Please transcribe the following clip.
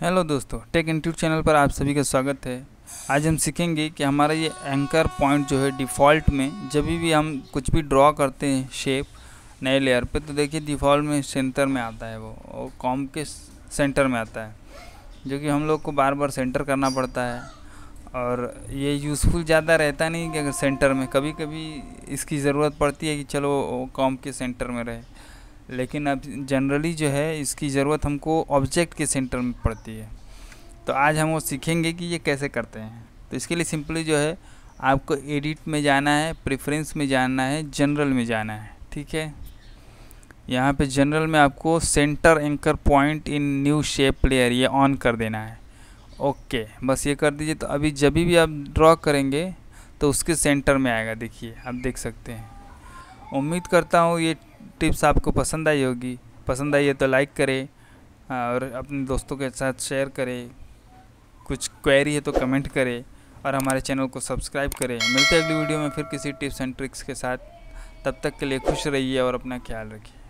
hello दोस्तों take Intuit channel पर आप सभी का स्वागत है आज हम सीखेंगे कि हमारा ये एंकर पॉइंट जो है डिफ़ॉल्ट में जब भी हम कुछ भी ड्रॉ करते हैं शेप नए लेयर पे तो देखिए डिफ़ॉल्ट में सेंटर में आता है वो और कॉम के सेंटर में आता है जो कि हम लोग को बार बार सेंटर करना पड़ता है और ये यूज़फुल ज़्यादा रहता नहीं कि अगर सेंटर में कभी कभी इसकी ज़रूरत पड़ती है कि चलो कॉम के सेंटर में रहे लेकिन अब जनरली जो है इसकी ज़रूरत हमको ऑब्जेक्ट के सेंटर में पड़ती है तो आज हम वो सीखेंगे कि ये कैसे करते हैं तो इसके लिए सिंपली जो है आपको एडिट में जाना है प्रेफरेंस में जाना है जनरल में जाना है ठीक है यहाँ पे जनरल में आपको center anchor point in new shape layer ये ऑन कर देना है ओके बस ये कर दीजिए तो अभी जब भी आप ड्रॉ करेंगे तो उसके सेंटर में आएगा देखिए आप देख सकते हैं उम्मीद करता हूँ ये टिप्स आपको पसंद आई होगी पसंद आई है तो लाइक करें और अपने दोस्तों के साथ शेयर करें कुछ क्वेरी है तो कमेंट करें और हमारे चैनल को सब्सक्राइब करें मिलते हैं अगली वीडियो में फिर किसी टिप्स एंड ट्रिक्स के साथ तब तक के लिए खुश रहिए और अपना ख्याल रखिए